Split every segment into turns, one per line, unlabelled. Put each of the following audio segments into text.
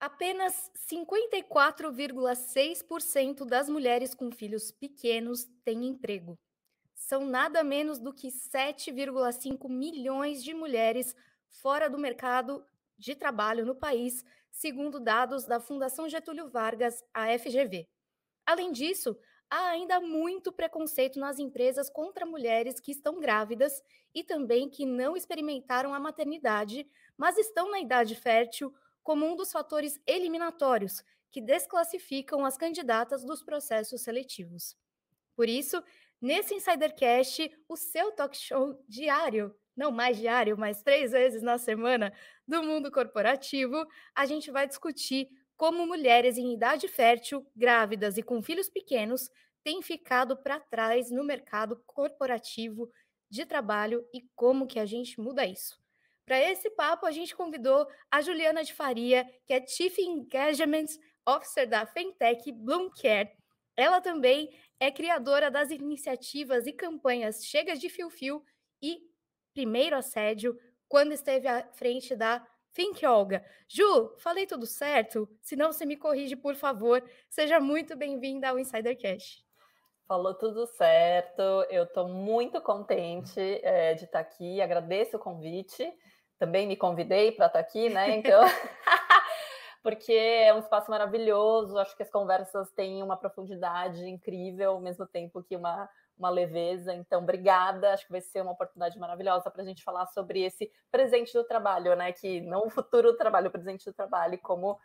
Apenas 54,6% das mulheres com filhos pequenos têm emprego. São nada menos do que 7,5 milhões de mulheres fora do mercado de trabalho no país, segundo dados da Fundação Getúlio Vargas, a FGV. Além disso, há ainda muito preconceito nas empresas contra mulheres que estão grávidas e também que não experimentaram a maternidade, mas estão na idade fértil como um dos fatores eliminatórios que desclassificam as candidatas dos processos seletivos. Por isso, nesse Insidercast, o seu talk show diário, não mais diário, mas três vezes na semana, do mundo corporativo, a gente vai discutir como mulheres em idade fértil, grávidas e com filhos pequenos têm ficado para trás no mercado corporativo de trabalho e como que a gente muda isso. Para esse papo, a gente convidou a Juliana de Faria, que é Chief Engagement Officer da Fintech Bloomcare. Ela também é criadora das iniciativas e campanhas Chegas de Fio Fio e Primeiro Assédio, quando esteve à frente da Fink Olga. Ju, falei tudo certo? Se não, você me corrige, por favor. Seja muito bem-vinda ao Insider Cash. Falou tudo certo. Eu estou muito contente é, de estar tá aqui.
Agradeço o convite também me convidei para estar tá aqui, né? Então, porque é um espaço maravilhoso, acho que as conversas têm uma profundidade incrível, ao mesmo tempo que uma, uma leveza. Então, obrigada. Acho que vai ser uma oportunidade maravilhosa para a gente falar sobre esse presente do trabalho, né? Que não o futuro do trabalho, o presente do trabalho, como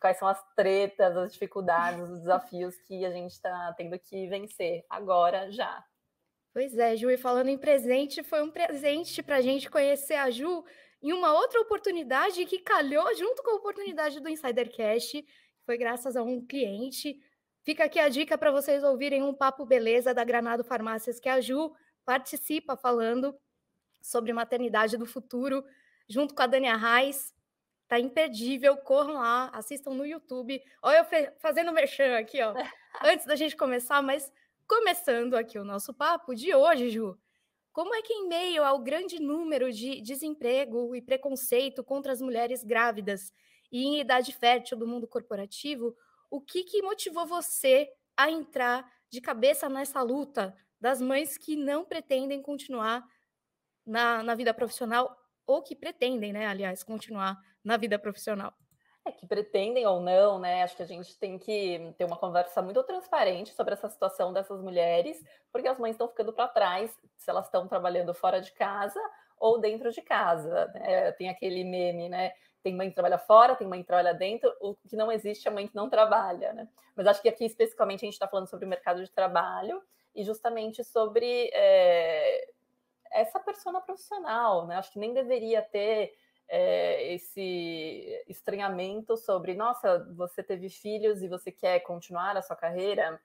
quais são as tretas, as dificuldades, os desafios que a gente está tendo que vencer agora já.
Pois é, Ju, e falando em presente, foi um presente para a gente conhecer a Ju em uma outra oportunidade que calhou junto com a oportunidade do Insidercast, foi graças a um cliente. Fica aqui a dica para vocês ouvirem um papo beleza da Granado Farmácias, que a Ju participa falando sobre maternidade do futuro, junto com a Dania Reis. Tá imperdível, corram lá, assistam no YouTube. Olha eu fazendo merchan aqui, ó, antes da gente começar, mas começando aqui o nosso papo de hoje, Ju. Como é que, em meio ao grande número de desemprego e preconceito contra as mulheres grávidas e em idade fértil do mundo corporativo, o que, que motivou você a entrar de cabeça nessa luta das mães que não pretendem continuar na, na vida profissional ou que pretendem, né, aliás, continuar na vida profissional?
é, que pretendem ou não, né? Acho que a gente tem que ter uma conversa muito transparente sobre essa situação dessas mulheres, porque as mães estão ficando para trás se elas estão trabalhando fora de casa ou dentro de casa. Né? Tem aquele meme, né? Tem mãe que trabalha fora, tem mãe que trabalha dentro, o que não existe é mãe que não trabalha, né? Mas acho que aqui especificamente a gente está falando sobre o mercado de trabalho e justamente sobre é, essa persona profissional, né? Acho que nem deveria ter é, esse estranhamento sobre, nossa, você teve filhos e você quer continuar a sua carreira,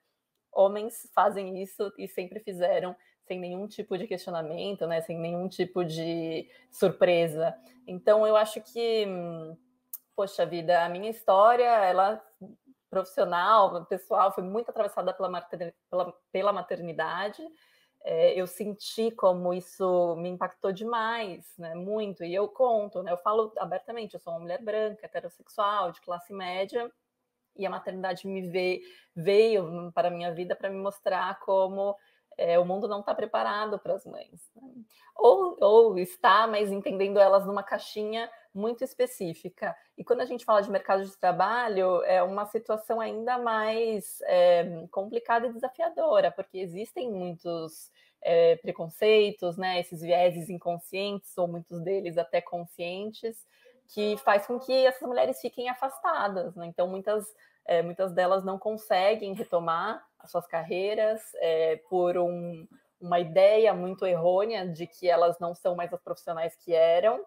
homens fazem isso e sempre fizeram sem nenhum tipo de questionamento, né? Sem nenhum tipo de surpresa. Então eu acho que, poxa vida, a minha história, ela profissional, pessoal, foi muito atravessada pela, maternidade, pela, pela maternidade é, eu senti como isso me impactou demais, né? Muito. E eu conto, né? Eu falo abertamente, eu sou uma mulher branca, heterossexual, de classe média, e a maternidade me veio para a minha vida para me mostrar como é, o mundo não está preparado para as mães. Né? Ou, ou está, mas entendendo elas numa caixinha muito específica. E quando a gente fala de mercado de trabalho, é uma situação ainda mais é, complicada e desafiadora, porque existem muitos é, preconceitos, né, esses vieses inconscientes, ou muitos deles até conscientes, que faz com que essas mulheres fiquem afastadas. Né? Então, muitas, é, muitas delas não conseguem retomar as suas carreiras por um, uma ideia muito errônea de que elas não são mais as profissionais que eram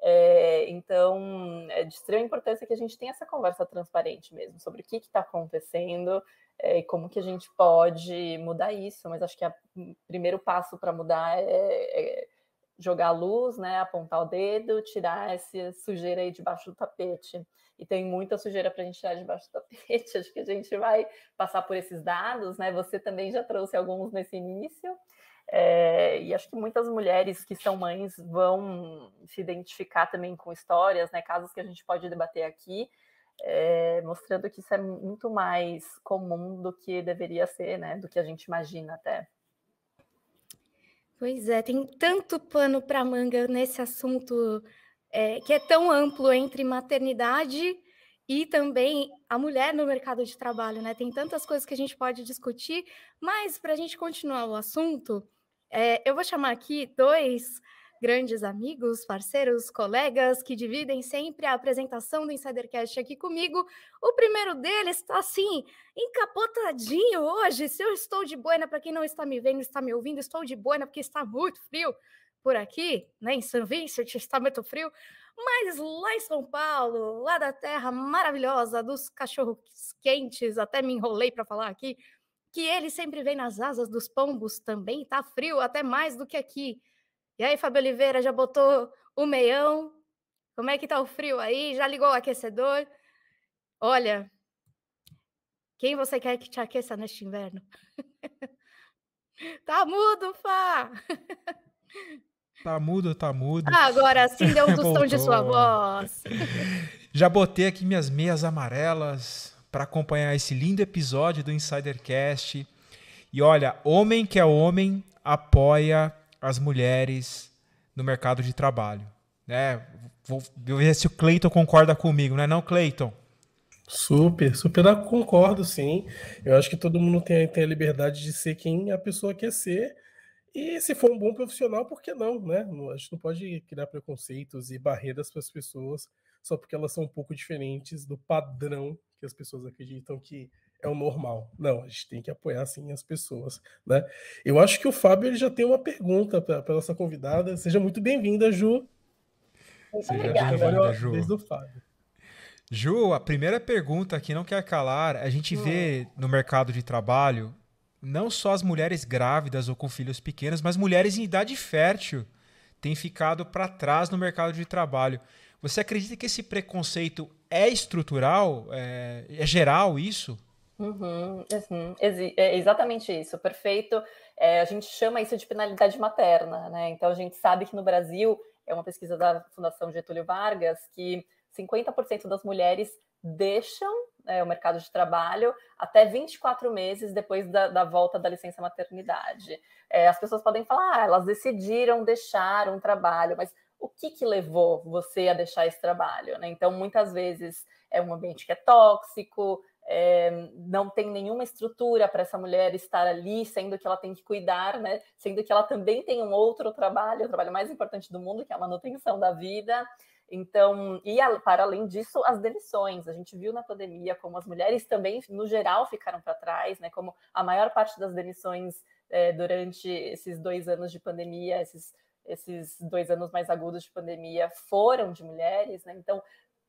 é, então, é de extrema importância que a gente tenha essa conversa transparente mesmo sobre o que está acontecendo é, e como que a gente pode mudar isso. Mas acho que o hum, primeiro passo para mudar é, é, jogar a luz, né, apontar o dedo, tirar essa sujeira aí debaixo do tapete. E tem muita sujeira para a gente tirar debaixo do tapete. Acho que a gente vai passar por esses dados, né? Você também já trouxe alguns nesse início. É, e acho que muitas mulheres que são mães vão se identificar também com histórias, né, casos que a gente pode debater aqui, é, mostrando que isso é muito mais comum do que deveria ser, né, do que
a gente imagina até. Pois é, tem tanto pano para manga nesse assunto é, que é tão amplo entre maternidade e também a mulher no mercado de trabalho, né? Tem tantas coisas que a gente pode discutir, mas para a gente continuar o assunto, é, eu vou chamar aqui dois grandes amigos, parceiros, colegas que dividem sempre a apresentação do Insidercast aqui comigo. O primeiro deles está assim, encapotadinho hoje. Se eu estou de boina, para quem não está me vendo, está me ouvindo, estou de boina porque está muito frio por aqui, né, em São Vicente, está muito frio, mas lá em São Paulo, lá da terra maravilhosa dos cachorros quentes, até me enrolei para falar aqui, que ele sempre vem nas asas dos pombos também, tá frio até mais do que aqui. E aí, Fábio Oliveira, já botou o meião? Como é que tá o frio aí? Já ligou o aquecedor? Olha, quem você quer que te aqueça neste inverno? tá mudo, Fá!
Tá mudo, tá mudo. agora sim deu um tostão de sua
voz.
Já botei aqui minhas meias amarelas, para acompanhar esse lindo episódio do Insidercast. E olha, homem que é homem apoia as mulheres no mercado de trabalho. Né? Vou ver se o Cleiton concorda comigo, né, não é não, Cleiton?
Super, super concordo, sim. Eu acho que todo mundo tem, tem a liberdade de ser quem a pessoa quer ser. E se for um bom profissional, por que não, né? A gente não pode criar preconceitos e barreiras para as pessoas só porque elas são um pouco diferentes do padrão que as pessoas acreditam que é o normal. Não, a gente tem que apoiar sim as pessoas, né? Eu acho que o Fábio ele já tem uma pergunta para a nossa convidada. Seja muito bem-vinda, Ju. Seja bem-vinda, Ju. Desde o Fábio.
Ju, a primeira pergunta que não quer calar, a gente hum. vê no mercado de trabalho não só as mulheres grávidas ou com filhos pequenos, mas mulheres em idade fértil têm ficado para trás no mercado de trabalho. Você acredita que esse preconceito é estrutural? É, é geral isso?
Uhum, uhum. É exatamente isso, perfeito. É, a gente chama isso de penalidade materna, né? Então a gente sabe que no Brasil é uma pesquisa da Fundação Getúlio Vargas que 50% das mulheres deixam é o mercado de trabalho até 24 meses depois da, da volta da licença maternidade. É, as pessoas podem falar, ah, elas decidiram deixar um trabalho, mas o que, que levou você a deixar esse trabalho? Né? Então, muitas vezes é um ambiente que é tóxico, é, não tem nenhuma estrutura para essa mulher estar ali, sendo que ela tem que cuidar, né? Sendo que ela também tem um outro trabalho, o trabalho mais importante do mundo, que é a manutenção da vida. Então, e a, para além disso, as demissões. A gente viu na pandemia como as mulheres também, no geral, ficaram para trás, né? Como a maior parte das demissões é, durante esses dois anos de pandemia, esses, esses dois anos mais agudos de pandemia, foram de mulheres, né? Então,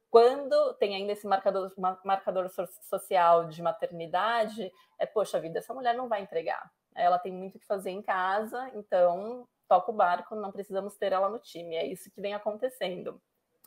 quando tem ainda esse marcador, marcador social de maternidade, é, poxa vida, essa mulher não vai entregar. Ela tem muito que fazer em casa, então toca o barco, não precisamos ter ela no time. É isso que vem acontecendo.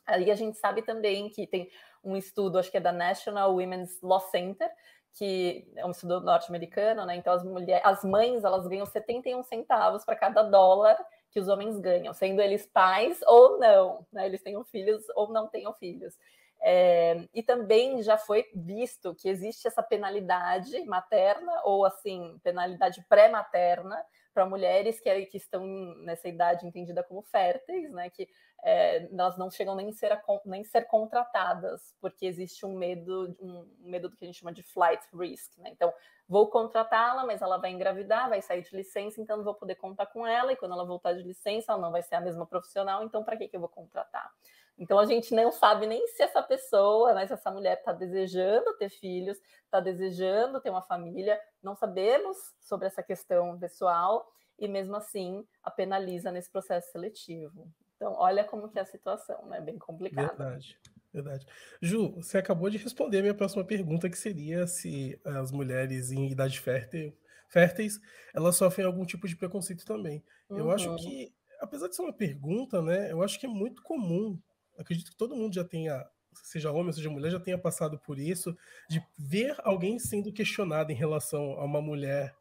Aí a gente sabe também que tem um estudo, acho que é da National Women's Law Center, que é um estudo norte-americano, né? Então as mulheres, as mães, elas ganham 71 centavos para cada dólar que os homens ganham, sendo eles pais ou não, né? Eles tenham filhos ou não tenham filhos. É, e também já foi visto que existe essa penalidade materna ou assim penalidade pré-materna para mulheres que, que estão nessa idade entendida como férteis, né? Que é, elas não chegam nem ser, a, nem ser contratadas, porque existe um medo, um medo do que a gente chama de flight risk. Né? Então, vou contratá-la, mas ela vai engravidar, vai sair de licença, então não vou poder contar com ela, e quando ela voltar de licença, ela não vai ser a mesma profissional, então para que, que eu vou contratar? Então a gente não sabe nem se essa pessoa, né, se essa mulher está desejando ter filhos, está desejando ter uma família, não sabemos sobre essa questão pessoal e mesmo assim a penaliza nesse processo seletivo. Então, olha como que é a situação, né? Bem complicada.
Verdade. Verdade. Ju, você acabou de responder a minha próxima pergunta, que seria se as mulheres em idade fértil, férteis, elas sofrem algum tipo de preconceito também. Uhum. Eu acho uhum. que, apesar de ser uma pergunta, né, eu acho que é muito comum, acredito que todo mundo já tenha, seja homem, seja mulher, já tenha passado por isso, de ver alguém sendo questionado em relação a uma mulher,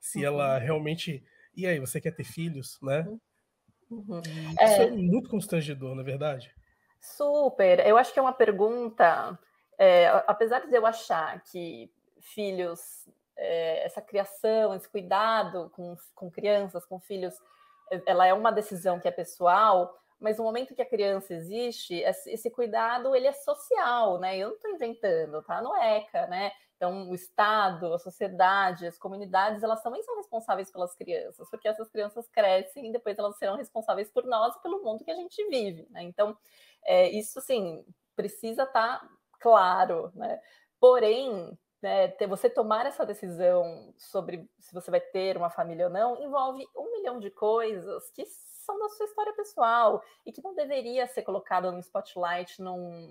se uhum. ela realmente... E aí, você quer ter filhos, né? Uhum.
Uhum. Isso é... é
muito constrangedor, na é verdade.
Super. Eu acho que é uma pergunta. É, apesar de eu achar que filhos, é, essa criação, esse cuidado com, com crianças, com filhos, é, ela é uma decisão que é pessoal, mas no momento que a criança existe, esse cuidado ele é social, né? Eu não estou inventando, tá? No ECA, é, né? Então, o Estado, a sociedade, as comunidades, elas também são responsáveis pelas crianças, porque essas crianças crescem e depois elas serão responsáveis por nós e pelo mundo que a gente vive. Né? Então, é, isso, sim precisa estar tá claro. Né? Porém, né, ter, você tomar essa decisão sobre se você vai ter uma família ou não envolve um milhão de coisas que são da sua história pessoal e que não deveria ser colocada no spotlight num,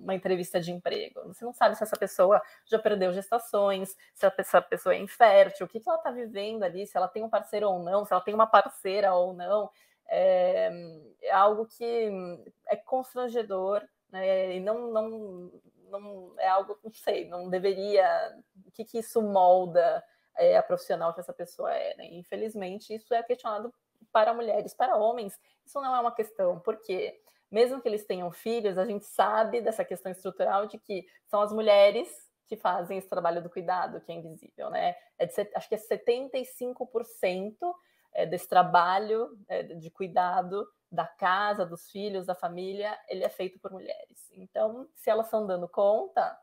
numa entrevista de emprego. Você não sabe se essa pessoa já perdeu gestações, se essa pessoa é infértil, o que, que ela está vivendo ali, se ela tem um parceiro ou não, se ela tem uma parceira ou não. É, é algo que é constrangedor né, e não, não, não é algo, não sei, não deveria. O que, que isso molda? É, a profissional que essa pessoa é. Né? Infelizmente, isso é questionado para mulheres, para homens, isso não é uma questão, porque mesmo que eles tenham filhos, a gente sabe dessa questão estrutural de que são as mulheres que fazem esse trabalho do cuidado, que é invisível, né? É de, acho que é 75% é, desse trabalho é, de cuidado da casa, dos filhos, da família, ele é feito por mulheres. Então, se elas estão dando conta,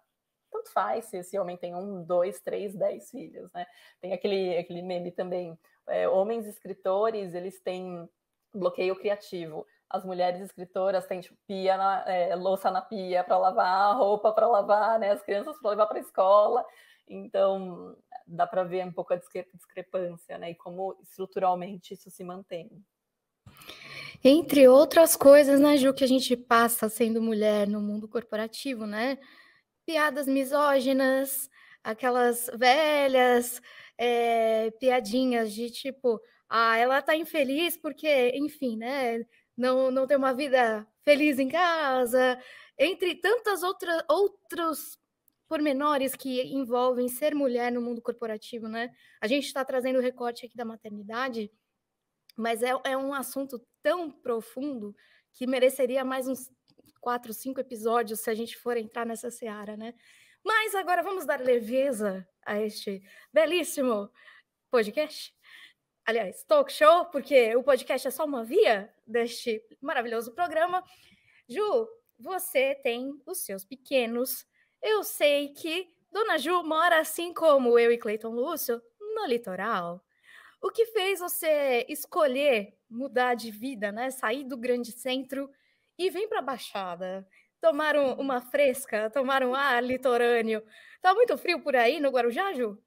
tanto faz se esse homem tem um, dois, três, dez filhos, né? Tem aquele, aquele meme também é, homens escritores, eles têm bloqueio criativo. As mulheres escritoras têm tipo, pia na, é, louça na pia para lavar, roupa para lavar, né? As crianças para levar para a escola. Então, dá para ver um pouco a discrepância, né? E como estruturalmente isso se mantém.
Entre outras coisas, né, Ju, que a gente passa sendo mulher no mundo corporativo, né? Piadas misóginas, aquelas velhas é, piadinhas de tipo, ah, ela tá infeliz porque, enfim, né? Não, não tem uma vida feliz em casa, entre tantas outras outros pormenores que envolvem ser mulher no mundo corporativo, né? A gente está trazendo o recorte aqui da maternidade, mas é, é um assunto tão profundo que mereceria mais uns quatro, cinco episódios se a gente for entrar nessa seara, né? Mas agora vamos dar leveza a este belíssimo podcast. Aliás, talk show, porque o podcast é só uma via deste maravilhoso programa. Ju, você tem os seus pequenos. Eu sei que Dona Ju mora, assim como eu e Cleiton Lúcio, no litoral. O que fez você escolher mudar de vida, né? Sair do grande centro e vir para a Baixada? Tomaram uma fresca, tomaram ar litorâneo. Tá muito frio por aí no Guarujá, Ju?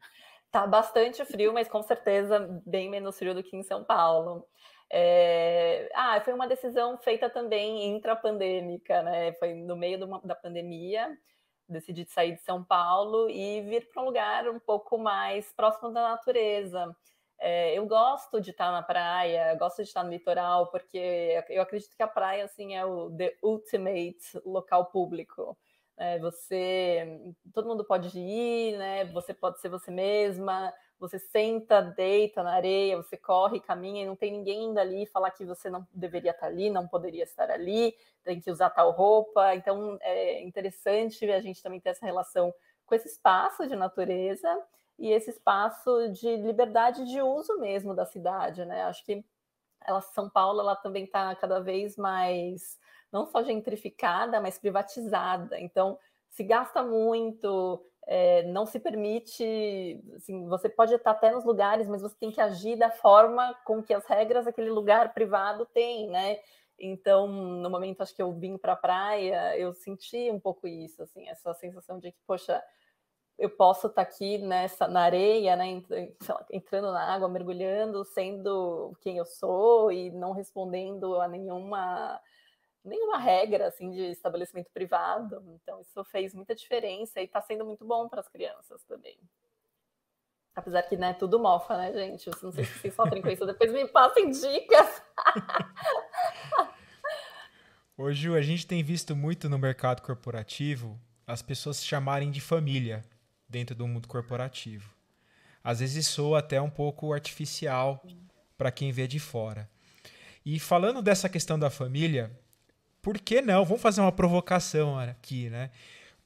Tá bastante frio, mas
com certeza bem menos frio do que em São Paulo. É... Ah, foi uma decisão feita também intra-pandêmica, né? Foi no meio uma, da pandemia, decidi sair de São Paulo e vir para um lugar um pouco mais próximo da natureza. É, eu gosto de estar na praia, gosto de estar no litoral, porque eu acredito que a praia assim é o the ultimate local público. É, você, todo mundo pode ir, né? Você pode ser você mesma. Você senta, deita na areia, você corre, caminha e não tem ninguém indo ali falar que você não deveria estar ali, não poderia estar ali, tem que usar tal roupa. Então é interessante a gente também ter essa relação com esse espaço de natureza e esse espaço de liberdade de uso mesmo da cidade, né? Acho que ela, São Paulo ela também está cada vez mais não só gentrificada, mas privatizada. Então se gasta muito, é, não se permite. Assim, você pode estar até nos lugares, mas você tem que agir da forma com que as regras daquele lugar privado tem, né? Então, no momento acho que eu vim para a praia, eu senti um pouco isso, assim, essa sensação de que, poxa, eu posso estar tá aqui nessa na areia, né, entrando na água, mergulhando, sendo quem eu sou e não respondendo a nenhuma nenhuma regra assim de estabelecimento privado. Então isso fez muita diferença e está sendo muito bom para as crianças também. Apesar que, né, tudo mofa, né, gente? não sei se vocês sofrem com isso, depois me passem dicas.
Hoje a gente tem visto muito no mercado corporativo as pessoas se chamarem de família dentro do mundo corporativo. Às vezes soa até um pouco artificial para quem vê de fora. E falando dessa questão da família, por que não? Vamos fazer uma provocação aqui, né?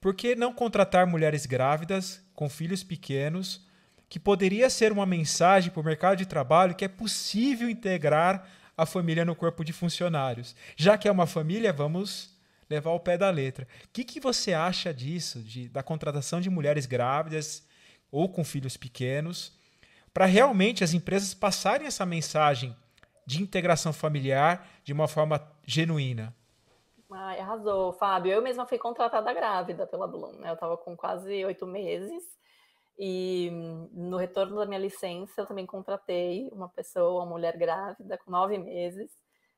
Por que não contratar mulheres grávidas com filhos pequenos, que poderia ser uma mensagem para o mercado de trabalho que é possível integrar a família no corpo de funcionários? Já que é uma família, vamos levar ao pé da letra. O que, que você acha disso, de, da contratação de mulheres grávidas ou com filhos pequenos, para realmente as empresas passarem essa mensagem de integração familiar de uma forma genuína?
Ai, arrasou, Fábio. Eu mesma fui contratada grávida pela Bloom, né? Eu estava com quase oito meses e no retorno da minha licença eu também contratei uma pessoa, uma mulher grávida com nove meses.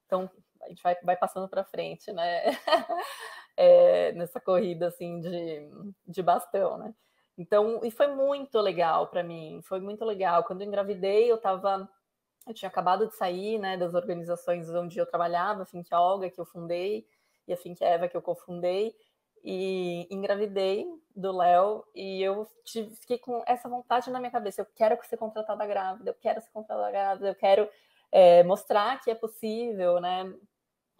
Então, a gente vai, vai passando para frente, né? é, nessa corrida assim de, de bastão, né? Então, e foi muito legal para mim, foi muito legal. Quando eu engravidei, eu estava eu tinha acabado de sair, né, das organizações onde eu trabalhava, a Fink Olga que eu fundei e a Fink Eva que eu cofundei e engravidei do Léo e eu tive, fiquei com essa vontade na minha cabeça, eu quero ser contratada grávida, eu quero ser contratada grávida, eu quero é, mostrar que é possível, né?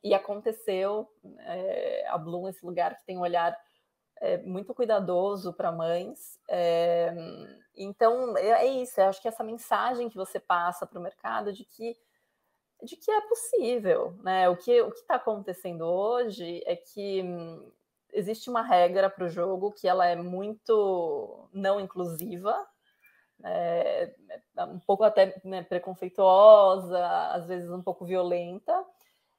E aconteceu, é, a Bloom, esse lugar que tem um olhar é, muito cuidadoso para mães. É, então, é, é isso, eu acho que essa mensagem que você passa para o mercado de que de que é possível, né? O que o que está acontecendo hoje é que hum, existe uma regra para o jogo que ela é muito não inclusiva, né, é, é, um pouco até né, preconceituosa, às vezes um pouco violenta,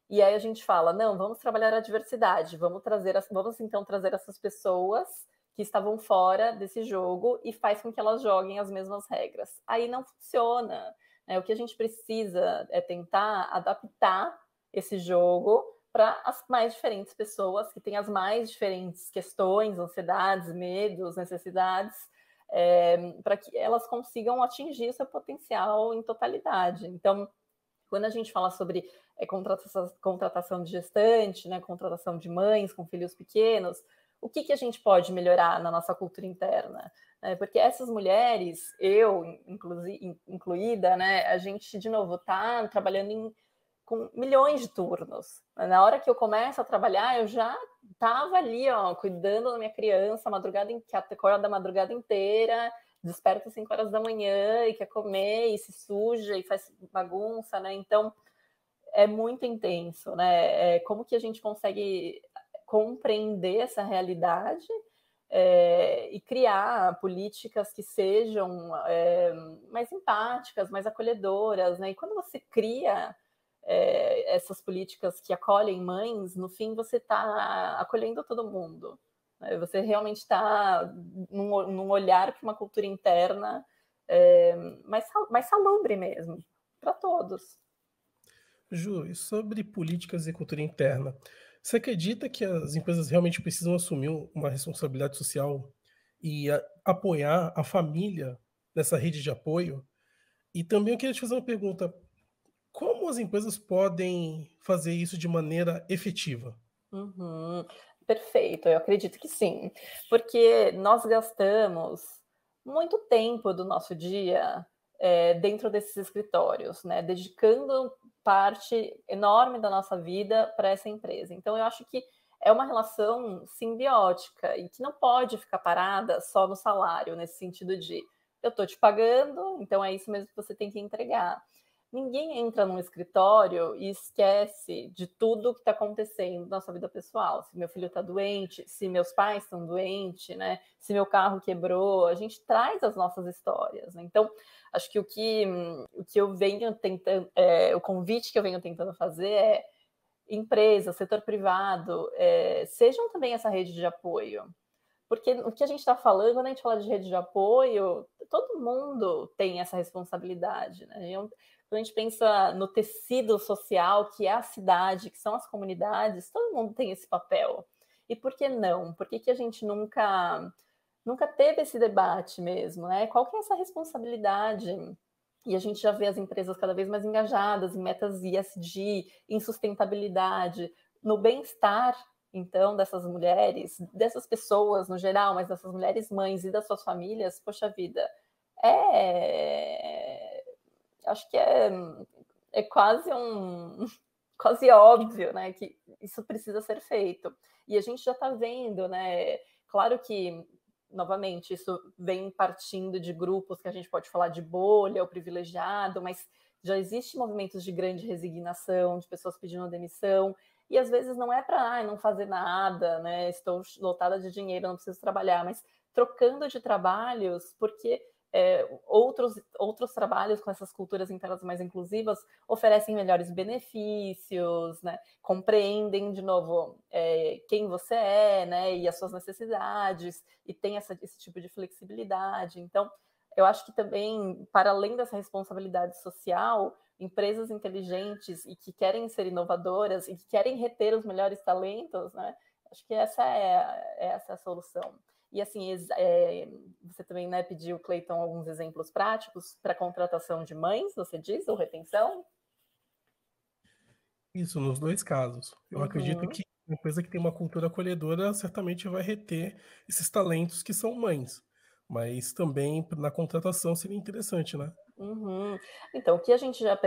e aí a gente fala, não, vamos trabalhar a diversidade, vamos trazer, vamos então trazer essas pessoas que estavam fora desse jogo e faz com que elas joguem as mesmas regras. Aí não funciona. Né? O que a gente precisa é tentar adaptar esse jogo para as mais diferentes pessoas que têm as mais diferentes questões, ansiedades, medos, necessidades, é, eh, para que elas consigam atingir seu potencial em totalidade. Então, quando a gente fala sobre é, contratação, contratação de gestante, né, contratação de mães com filhos pequenos, o que, que a gente pode melhorar na nossa cultura interna? É, porque essas mulheres, eu incluída, né, a gente, de novo, está trabalhando em, com milhões de turnos. Né? Na hora que eu começo a trabalhar, eu já estava ali, ó, cuidando da minha criança, madrugada em que acorda da madrugada inteira, desperta às 5 horas da manhã e quer comer, e se suja, e faz bagunça, né? Então, é muito intenso, né? É, como que a gente consegue compreender essa realidade é, e criar políticas que sejam é, mais empáticas, mais acolhedoras, né? E quando você cria é, essas políticas que acolhem mães, no fim você está acolhendo todo mundo. Né? Você realmente está num, num, olhar para uma cultura interna é, mais, mais salubre mesmo, para todos.
Ju, e sobre políticas e cultura interna, você acredita que as empresas realmente precisam assumir uma responsabilidade social e a, apoiar a família nessa rede de apoio? E também eu queria te fazer uma pergunta: como as empresas podem fazer isso de maneira efetiva?
Uhum. Perfeito, eu acredito que sim, porque nós gastamos muito tempo do nosso dia é, dentro desses escritórios, né, dedicando parte enorme da nossa vida para essa empresa. Então, eu acho que é uma relação simbiótica e que não pode ficar parada só no salário, nesse sentido de eu estou te pagando, então é isso mesmo que você tem que entregar. Ninguém entra num escritório e esquece de tudo o que está acontecendo na sua vida pessoal. Se meu filho está doente, se meus pais estão doentes, né? Se meu carro quebrou, a gente traz as nossas histórias. Né? Então, Acho que o que, o que eu venho tentando, é, o convite que eu venho tentando fazer é empresa, setor privado, é, sejam também essa rede de apoio. Porque o que a gente está falando, quando a gente fala de rede de apoio, todo mundo tem essa responsabilidade. Né? Quando a gente pensa no tecido social, que é a cidade, que são as comunidades, todo mundo tem esse papel. E por que não? Por que, que a gente nunca nunca teve esse debate mesmo, né? Qual que é essa responsabilidade? E a gente já vê as empresas cada vez mais engajadas em metas ISD, em sustentabilidade, no bem-estar, então, dessas mulheres, dessas pessoas no geral, mas dessas mulheres mães e das suas famílias, poxa vida, é. Acho que é, é quase um. Quase óbvio, né, que isso precisa ser feito. E a gente já está vendo, né? Claro que novamente, isso vem partindo de grupos que a gente pode falar de bolha ou privilegiado, mas já existem movimentos de grande resignação, de pessoas pedindo demissão, e às vezes não é para ah, não fazer nada, né? Estou lotada de dinheiro, não preciso trabalhar, mas trocando de trabalhos, porque é, outros, outros trabalhos com essas culturas internas mais inclusivas oferecem melhores benefícios, né? compreendem de novo é, quem você é né? e as suas necessidades, e tem essa, esse tipo de flexibilidade. Então, eu acho que também, para além dessa responsabilidade social, empresas inteligentes e que querem ser inovadoras e que querem reter os melhores talentos, né? acho que essa é, é essa é a solução. E assim, é, você também né, pediu, Cleiton, alguns exemplos práticos para contratação de mães, você diz, ou retenção?
Isso, nos dois casos. Eu uhum. acredito que uma coisa que tem uma cultura acolhedora certamente vai reter esses talentos que são mães. Mas também na contratação seria interessante, né?
Uhum. Então, o que a gente já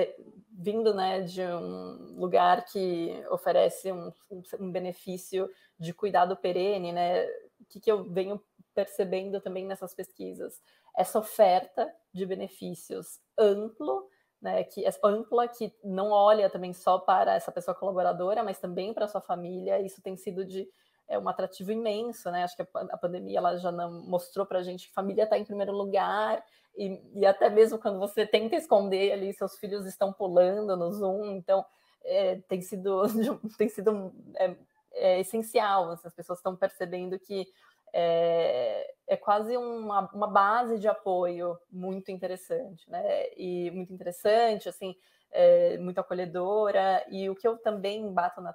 vindo né, de um lugar que oferece um, um benefício de cuidado perene, né? que, que eu venho percebendo também nessas pesquisas? Essa oferta de benefícios amplo, né, que é ampla, que não olha também só para essa pessoa colaboradora, mas também para a sua família. Isso tem sido de é, um atrativo imenso, né? Acho que a, a pandemia ela já mostrou para a gente que família está em primeiro lugar e, e, até mesmo quando você tenta esconder ali, seus filhos estão pulando no Zoom, então é, tem sido tem sido é, é essencial. Assim, as pessoas estão percebendo que é, é quase uma, uma, base de apoio muito interessante, né? E muito interessante, assim, é, muito acolhedora. E o que eu também bato na,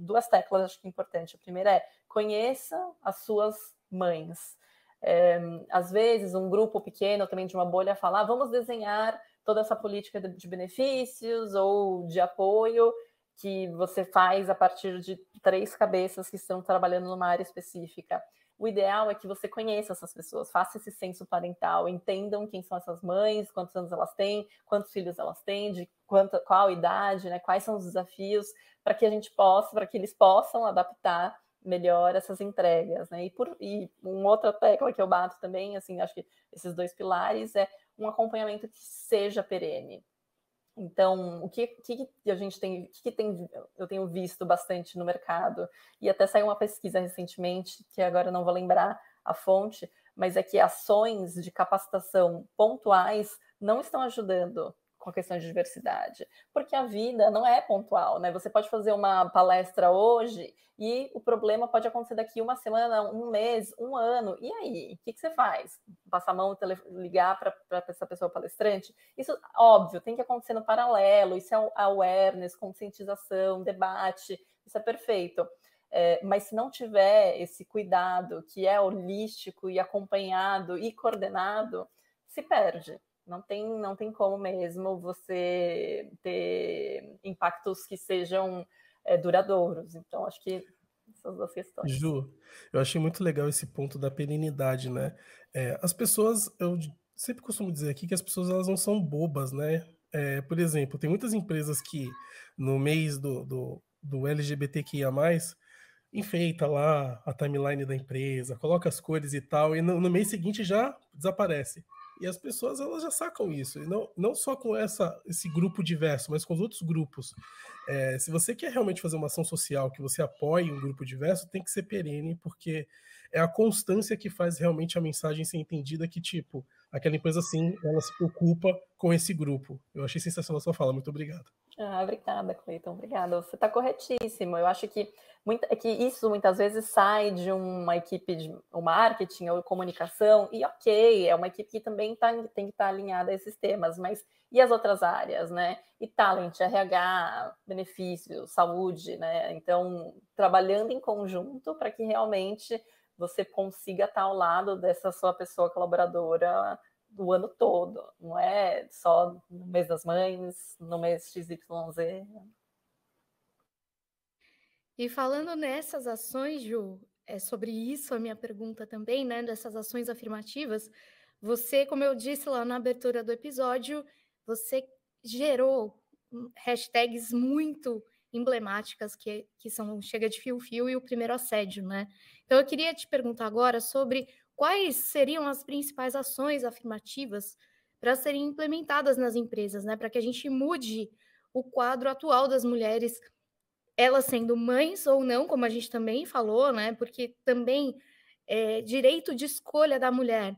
duas teclas, acho que é importante. A primeira é conheça as suas mães. É, às vezes, um grupo pequeno, também de uma bolha, fala: ah, vamos desenhar toda essa política de benefícios ou de apoio que você faz a partir de três cabeças que estão trabalhando numa área específica. O ideal é que você conheça essas pessoas, faça esse senso parental, entendam quem são essas mães, quantos anos elas têm, quantos filhos elas têm, de quanto, qual idade, né, quais são os desafios, para que a gente possa, para que eles possam adaptar melhor essas entregas, né? E, por, e uma outra tecla que eu bato também, assim, acho que esses dois pilares é um acompanhamento que seja perene, então, o que, que a gente tem, que, que tem, eu tenho visto bastante no mercado, e até saiu uma pesquisa recentemente, que agora não vou lembrar a fonte, mas é que ações de capacitação pontuais não estão ajudando com a questão de diversidade, porque a vida não é pontual, né? Você pode fazer uma palestra hoje e o problema pode acontecer daqui uma semana, um mês, um ano. E aí, o que, que, você faz? Passar a mão, ligar para essa pessoa palestrante? Isso, óbvio, tem que acontecer no paralelo. Isso é awareness, conscientização, debate. Isso é perfeito. É, mas se não tiver esse cuidado que é holístico e acompanhado e coordenado, se perde. Não tem, não tem como mesmo você ter impactos que sejam é, duradouros. Então, acho que essas duas questões.
Ju, eu achei muito legal esse ponto da perenidade, né? É, as pessoas, eu sempre costumo dizer aqui que as pessoas elas não são bobas, né? É, por exemplo, tem muitas empresas que no mês do, do, do LGBTQIA, enfeita lá a timeline da empresa, coloca as cores e tal, e no, no mês seguinte já desaparece. E as pessoas elas já sacam isso, e não, não só com essa, esse grupo diverso, mas com os outros grupos. É, se você quer realmente fazer uma ação social que você apoie um grupo diverso, tem que ser perene, porque é a constância que faz realmente a mensagem ser entendida que, tipo, aquela empresa sim, ela se preocupa com esse grupo. Eu achei sensacional a sua fala, muito obrigado.
Ah, obrigada, Cleiton. Obrigada. Você está corretíssimo. Eu acho que, muita, é que isso muitas vezes sai de uma equipe de um marketing ou comunicação, e ok, é uma equipe que também tá, tem que estar tá alinhada a esses temas, mas e as outras áreas, né? E talent, RH, benefício, saúde, né? Então, trabalhando em conjunto para que realmente você consiga estar tá ao lado dessa sua pessoa colaboradora o ano todo, não é só no mês das mães, no mês XYZ.
E falando nessas ações, Ju, é sobre isso a minha pergunta também, né? Dessas ações afirmativas, você, como eu disse lá na abertura do episódio, você gerou hashtags muito emblemáticas que, que são Chega de Fio Fio e o primeiro assédio, né? Então eu queria te perguntar agora sobre quais seriam as principais ações afirmativas para serem implementadas nas empresas, né? Para que a gente mude o quadro atual das mulheres, elas sendo mães ou não, como a gente também falou, né? Porque também é direito de escolha da mulher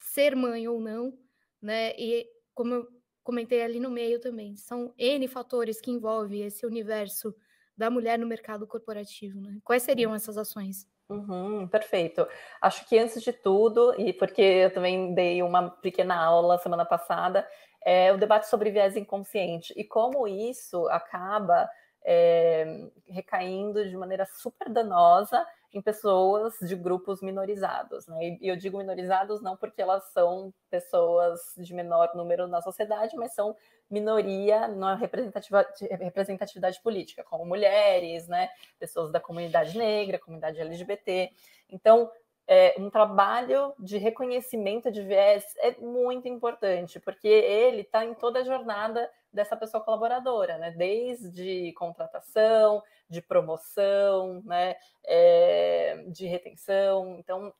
ser mãe ou não, né? E como eu comentei ali no meio também, são N fatores que envolvem esse universo da mulher no mercado corporativo, né? Quais seriam é. essas ações?
Uhum, perfeito. Acho que antes de tudo, e porque eu também dei uma pequena aula semana passada, é o debate sobre viés inconsciente e como isso acaba é, recaindo de maneira super danosa em pessoas de grupos minorizados. Né? E eu digo minorizados não porque elas são pessoas de menor número na sociedade, mas são minoria na representatividade política, como mulheres, né? pessoas da comunidade negra, comunidade LGBT. Então, é, um trabalho de reconhecimento de viés é muito importante, porque ele está em toda a jornada dessa pessoa colaboradora, né? Desde contratação, de promoção, né? É, de retenção. Então,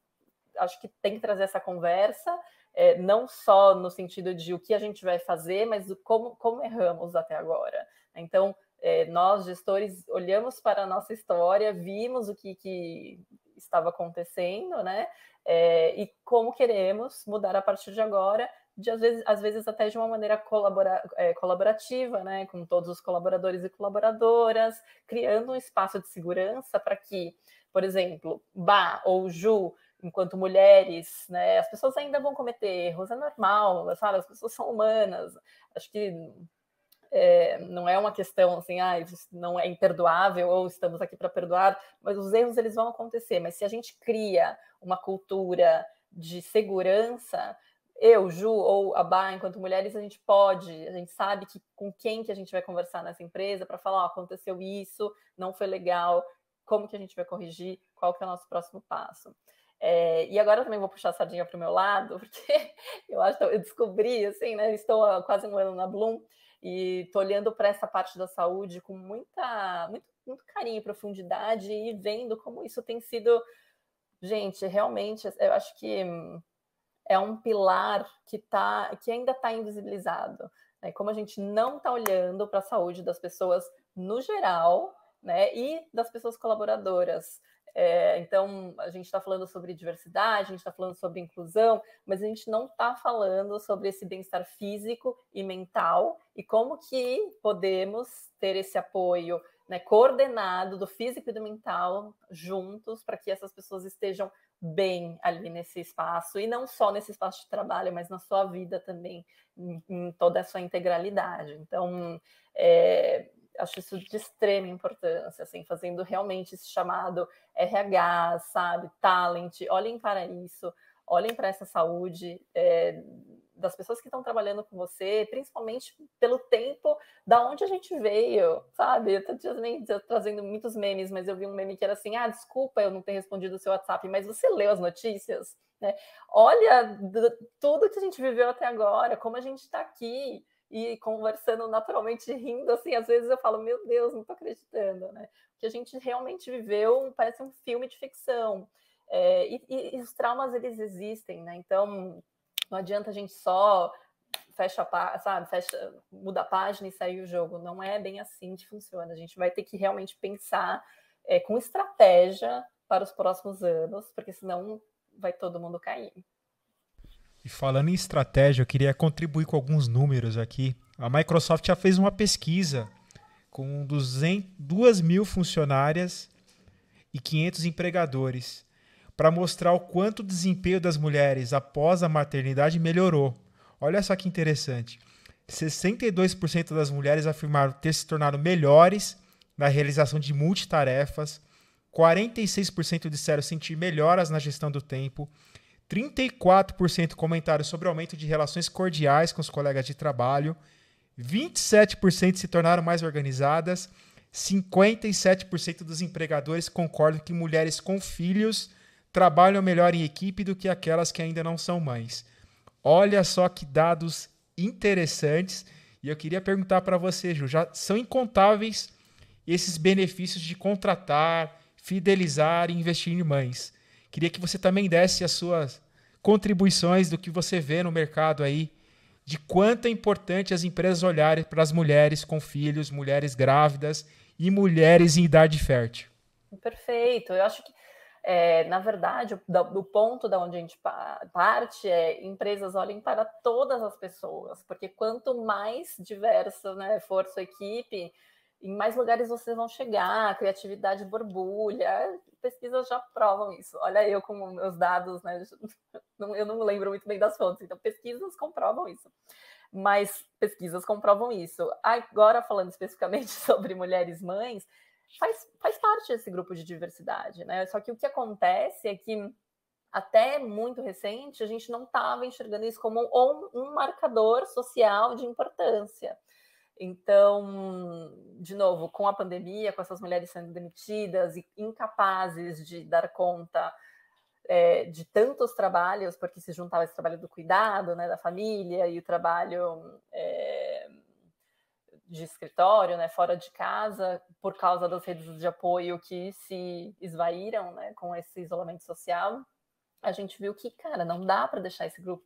acho que tem que trazer essa conversa, é, não só no sentido de o que a gente vai fazer, mas como, como erramos até agora. Então, é, nós, gestores, olhamos para a nossa história, vimos o que, que estava acontecendo, né? É, e como queremos mudar a partir de agora, de às vezes, às vezes até de uma maneira colabora, é, colaborativa, né? Com todos os colaboradores e colaboradoras, criando um espaço de segurança para que, por exemplo, Bah ou Ju enquanto mulheres, né? As pessoas ainda vão cometer erros, é normal, sabe? As pessoas são humanas. Acho que é, não é uma questão assim, ah, não é imperdoável ou estamos aqui para perdoar, mas os erros eles vão acontecer. Mas se a gente cria uma cultura de segurança, eu, Ju ou a Bá, enquanto mulheres, a gente pode, a gente sabe que com quem que a gente vai conversar nessa empresa para falar, oh, aconteceu isso, não foi legal, como que a gente vai corrigir, qual que é o nosso próximo passo. É, e agora também vou puxar a sardinha para o meu lado, porque eu acho que eu descobri, assim, né? Estou há quase um ano na Bloom, e estou olhando para essa parte da saúde com muita, muito, muito carinho e profundidade e vendo como isso tem sido. Gente, realmente, eu acho que hum, é um pilar que, tá, que ainda está invisibilizado. Né? Como a gente não está olhando para a saúde das pessoas no geral, né? E das pessoas colaboradoras. É, então, a gente está falando sobre diversidade, a gente está falando sobre inclusão, mas a gente não está falando sobre esse bem-estar físico e mental e como que podemos ter esse apoio né, coordenado do físico e do mental juntos para que essas pessoas estejam bem ali nesse espaço, e não só nesse espaço de trabalho, mas na sua vida também, em, em toda a sua integralidade. Então, é, acho isso de extrema importância, assim, fazendo realmente esse chamado RH, sabe, talent, olhem para isso, olhem para essa saúde é, das pessoas que estão trabalhando com você, principalmente pelo tempo da onde a gente veio, sabe? Eu tô nem trazendo muitos memes, mas eu vi um meme que era assim: ah, desculpa eu não ter respondido o seu WhatsApp, mas você leu as notícias, né? Olha tudo que a gente viveu até agora, como a gente está aqui e conversando naturalmente, rindo, assim, às vezes eu falo, meu Deus, não estou acreditando, né? Que a gente realmente viveu, parece um filme de ficção. É, e, e, os traumas, eles existem, né? Então, não adianta a gente só fecha, sabe, fecha, muda a página e sair o jogo. Não é bem assim que funciona. A gente vai ter que realmente pensar é, com estratégia para os próximos anos, porque senão vai todo mundo cair.
E falando em estratégia, eu queria contribuir com alguns números aqui. A Microsoft já fez uma pesquisa com 200, 2 mil funcionárias e 500 empregadores para mostrar o quanto o desempenho das mulheres após a maternidade melhorou. Olha só que interessante. 62% das mulheres afirmaram ter se tornado melhores na realização de multitarefas, 46% disseram sentir melhoras na gestão do tempo 34% comentaram sobre o aumento de relações cordiais com os colegas de trabalho, 27% se tornaram mais organizadas, 57% dos empregadores concordam que mulheres com filhos trabalham melhor em equipe do que aquelas que ainda não são mães. Olha só que dados interessantes. E eu queria perguntar para você, Ju, já são incontáveis esses benefícios de contratar, fidelizar e investir em mães. Queria que você também desse as suas contribuições do que você vê no mercado aí, de quanto é importante as empresas olharem para as mulheres com filhos, mulheres grávidas e mulheres em idade fértil.
Perfeito. Eu acho que, é, na verdade, do ponto da onde a gente parte é empresas olhem para todas as pessoas, porque quanto mais diversa né, for sua equipe, em mais lugares vocês vão chegar, criatividade borbulha, pesquisas já provam isso. Olha eu com meus dados, né? Eu não lembro muito bem das fontes, então pesquisas comprovam isso. Mas pesquisas comprovam isso. Agora, falando especificamente sobre mulheres mães, faz, faz parte desse grupo de diversidade, né? Só que o que acontece é que até muito recente, a gente não estava enxergando isso como um, um marcador social de importância. Então, de novo, com a pandemia, com essas mulheres sendo demitidas e incapazes de dar conta é, de tantos trabalhos, porque se juntava esse trabalho do cuidado, né, da família e o trabalho é, de escritório, né, fora de casa, por causa das redes de apoio que se esvaíram, né, com esse isolamento social, a gente viu que, cara, não dá para deixar esse grupo,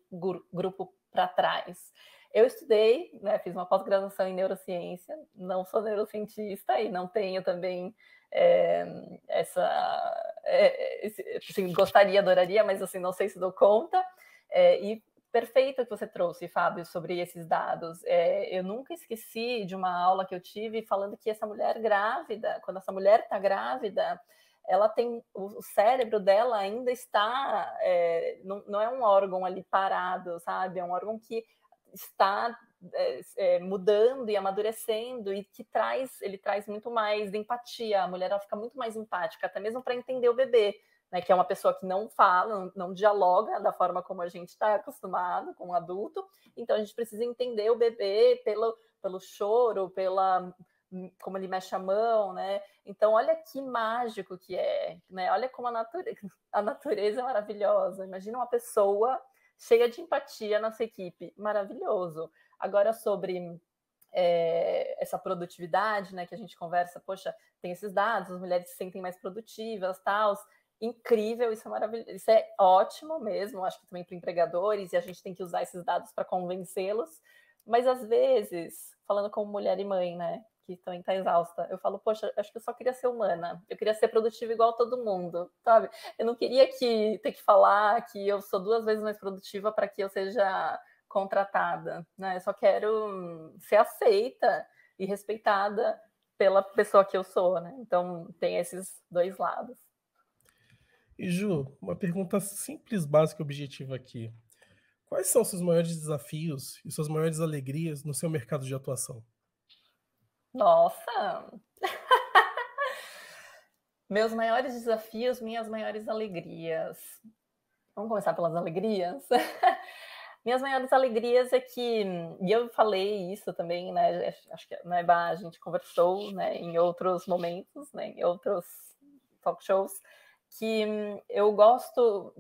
grupo para trás. Eu estudei, né, fiz uma pós-graduação em neurociência, não sou neurocientista e não tenho também é, essa. É, esse, assim, gostaria, adoraria, mas assim, não sei se dou conta. É, e perfeito que você trouxe, Fábio, sobre esses dados. É, eu nunca esqueci de uma aula que eu tive falando que essa mulher grávida, quando essa mulher está grávida, ela tem o cérebro dela ainda está é, não, não, é um órgão ali parado, sabe? É um órgão que está é, mudando e amadurecendo e que traz, ele traz muito mais empatia, a mulher ela fica muito mais empática, até mesmo para entender o bebê, né, que é uma pessoa que não fala, não, não dialoga da forma como a gente está acostumado com o um adulto, então a gente precisa entender o bebê pelo, pelo choro, pela hum, como ele mexe a mão, né? Então, olha que mágico que é, né? Olha como a natureza, a natureza é maravilhosa. Imagina uma pessoa cheia de empatia nossa equipe. Maravilhoso. Agora, sobre é, essa produtividade, né, que a gente conversa, poxa, tem esses dados, as mulheres se sentem mais produtivas, tal, incrível, isso é maravilhoso, isso é ótimo mesmo, acho que também para empregadores, e a gente tem que usar esses dados para convencê-los, mas às vezes, falando como mulher e mãe, né, que também está exausta. Eu falo, poxa, acho que eu só queria ser humana, eu queria ser produtiva igual todo mundo, sabe? Eu não queria que ter que falar que eu sou duas vezes mais produtiva para que eu seja contratada, né? Eu só quero ser aceita e respeitada pela pessoa que eu sou, né? Então tem esses dois lados.
E Ju, uma pergunta simples, básica e objetiva aqui. Quais são seus maiores desafios e suas maiores alegrias no seu mercado de atuação?
Nossa! Meus maiores desafios, minhas maiores alegrias. Vamos começar pelas alegrias? minhas maiores alegrias é que, e eu falei isso também, né? Acho que na EBA a gente conversou né, em outros momentos, né, em outros talk shows, que hum, eu gosto,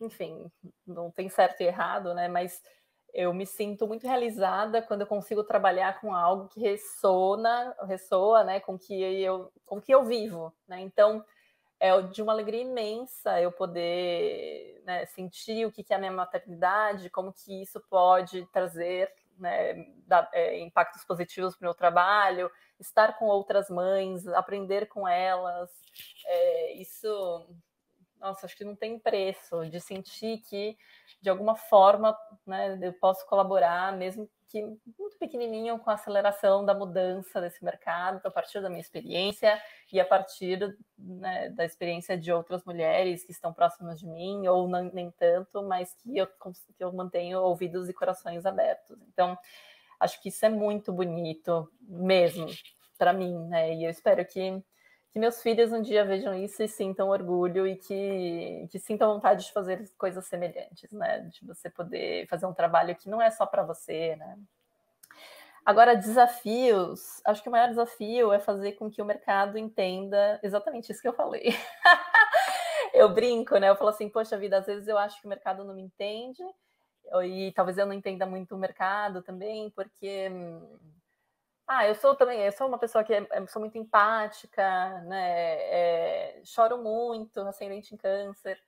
enfim, não tem certo e errado, né? Mas eu me sinto muito realizada quando eu consigo trabalhar com algo que ressona, ressoa, né, com que eu, com que eu vivo, né? Então, é de uma alegria imensa eu poder né, sentir o que é a minha maternidade, como que isso pode trazer né, da, é, impactos positivos para o meu trabalho, estar com outras mães, aprender com elas, é, isso nossa, acho que não tem preço, de sentir que, de alguma forma, né, eu posso colaborar, mesmo que muito pequenininho, com a aceleração da mudança desse mercado, a partir da minha experiência e a partir né, da experiência de outras mulheres que estão próximas de mim, ou não, nem tanto, mas que eu, que eu mantenho ouvidos e corações abertos. Então, acho que isso é muito bonito mesmo para mim, né? E eu espero que que meus filhos um dia vejam isso e sintam orgulho e que, que sintam vontade de fazer coisas semelhantes, né? De você poder fazer um trabalho que não é só para você, né? Agora, desafios. Acho que o maior desafio é fazer com que o mercado entenda exatamente isso que eu falei. eu brinco, né? Eu falo assim, poxa vida, às vezes eu acho que o mercado não me entende e talvez eu não entenda muito o mercado também, porque hum, ah, eu sou também, eu sou uma pessoa que é, é, sou muito empática, né? É, choro muito, ascendente em câncer,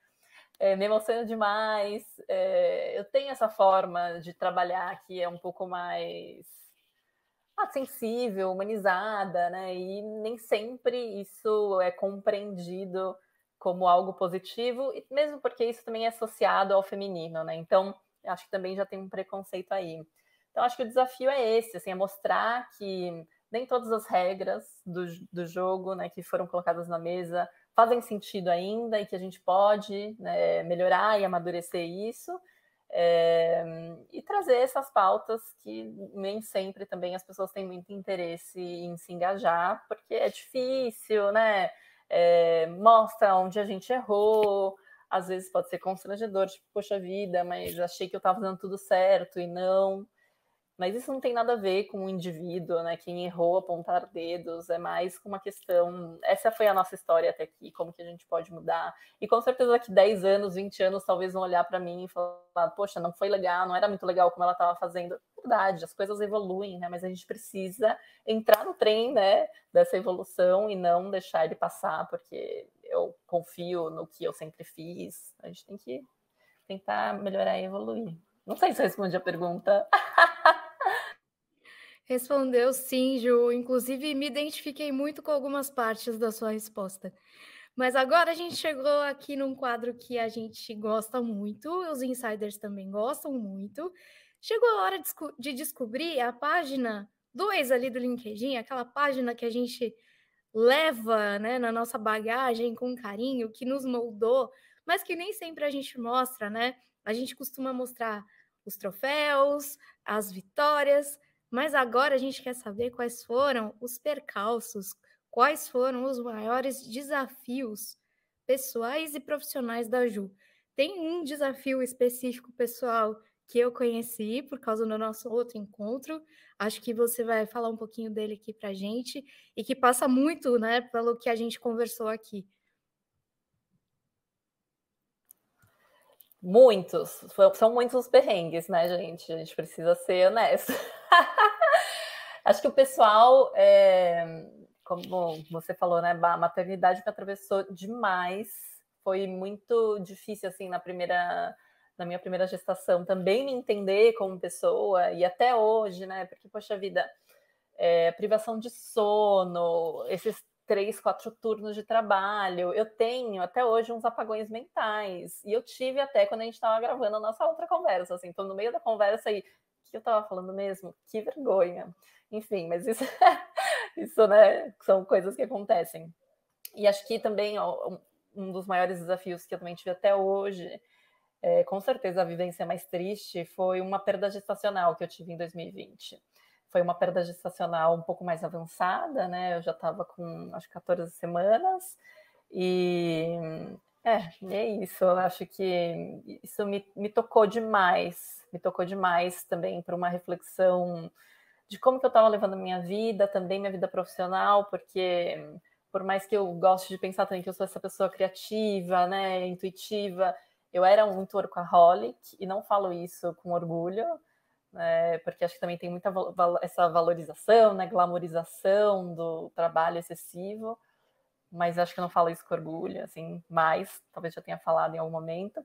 é, me emociono demais. É, eu tenho essa forma de trabalhar que é um pouco mais ah, sensível, humanizada, né? E nem sempre isso é compreendido como algo positivo, mesmo porque isso também é associado ao feminino, né? Então, acho que também já tem um preconceito aí. Então, acho que o desafio é esse, assim, é mostrar que nem todas as regras do, do jogo né, que foram colocadas na mesa fazem sentido ainda e que a gente pode né, melhorar e amadurecer isso é, e trazer essas pautas que nem sempre também as pessoas têm muito interesse em se engajar, porque é difícil, né? É, mostra onde a gente errou, às vezes pode ser constrangedor, tipo, poxa vida, mas achei que eu estava fazendo tudo certo e não. Mas isso não tem nada a ver com o indivíduo, né? Quem errou apontar dedos, é mais com uma questão. Essa foi a nossa história até aqui, como que a gente pode mudar. E com certeza daqui 10 anos, 20 anos, talvez vão olhar para mim e falar: poxa, não foi legal, não era muito legal como ela estava fazendo. É verdade, as coisas evoluem, né? Mas a gente precisa entrar no trem, né? Dessa evolução e não deixar ele passar, porque eu confio no que eu sempre fiz. A gente tem que tentar melhorar e evoluir. Não sei se eu respondi a pergunta.
Respondeu sim, Ju. Inclusive, me identifiquei muito com algumas partes da sua resposta. Mas agora a gente chegou aqui num quadro que a gente gosta muito, os insiders também gostam muito. Chegou a hora de, de descobrir a página 2 ali do LinkedIn, aquela página que a gente leva né, na nossa bagagem com carinho, que nos moldou, mas que nem sempre a gente mostra, né? A gente costuma mostrar os troféus, as vitórias, mas agora a gente quer saber quais foram os percalços, quais foram os maiores desafios pessoais e profissionais da Ju. Tem um desafio específico pessoal que eu conheci por causa do nosso outro encontro. Acho que você vai falar um pouquinho dele aqui para gente e que passa muito, né, pelo que a gente conversou aqui.
Muitos, são muitos os perrengues, né, gente? A gente precisa ser honesto. Acho que o pessoal, é, como você falou, né, a maternidade me atravessou demais. Foi muito difícil, assim, na primeira, na minha primeira gestação, também me entender como pessoa, e até hoje, né, porque, poxa vida, é, privação de sono, esses três, quatro turnos de trabalho. Eu tenho até hoje uns apagões mentais. E eu tive até quando a gente estava gravando a nossa outra conversa, assim, então no meio da conversa aí, o que eu estava falando mesmo? Que vergonha. Enfim, mas isso, isso, né, são coisas que acontecem. E acho que também ó, um dos maiores desafios que eu também tive até hoje, é, com certeza a vivência mais triste, foi uma perda gestacional que eu tive em 2020 foi uma perda gestacional um pouco mais avançada, né? Eu já estava com acho que 14 semanas e é, é isso. Eu acho que isso me, me tocou demais, me tocou demais também para uma reflexão de como que eu estava levando a minha vida, também minha vida profissional, porque por mais que eu goste de pensar também que eu sou essa pessoa criativa, né, intuitiva, eu era muito workaholic e não falo isso com orgulho né? Porque acho que também tem muita essa valorização, né? Glamorização do trabalho excessivo. Mas acho que eu não falo isso com orgulho, assim, mais, talvez já tenha falado em algum momento.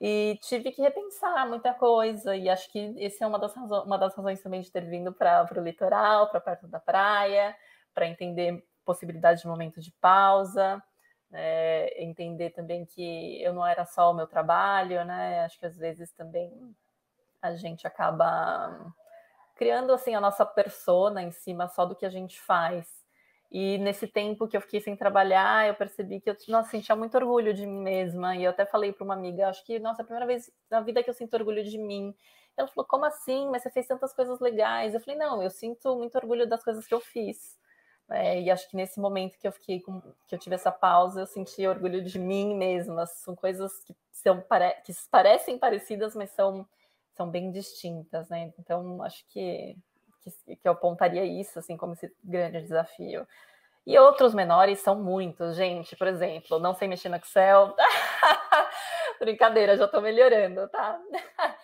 E tive que repensar muita coisa, e acho que essa é uma das, razões, uma das razões também de ter vindo para o litoral, para perto da praia, para entender possibilidade de momento de pausa, é, entender também que eu não era só o meu trabalho, né? Acho que às vezes também a gente acaba criando assim a nossa persona em cima só do que a gente faz. E nesse tempo que eu fiquei sem trabalhar, eu percebi que eu nossa, sentia muito orgulho de mim mesma. E eu até falei para uma amiga, acho que, nossa, é a primeira vez na vida que eu sinto orgulho de mim. Ela falou, como assim? Mas você fez tantas coisas legais. Eu falei, não, eu sinto muito orgulho das coisas que eu fiz. É, e acho que nesse momento que eu fiquei com, que eu tive essa pausa, eu senti orgulho de mim mesma. São coisas que, são, que parecem parecidas, mas são são bem distintas, né? Então, acho que, que, que eu apontaria isso, assim, como esse grande desafio. E outros menores são muitos, gente. Por exemplo, não sei mexer no Excel. Brincadeira, já estou melhorando, tá?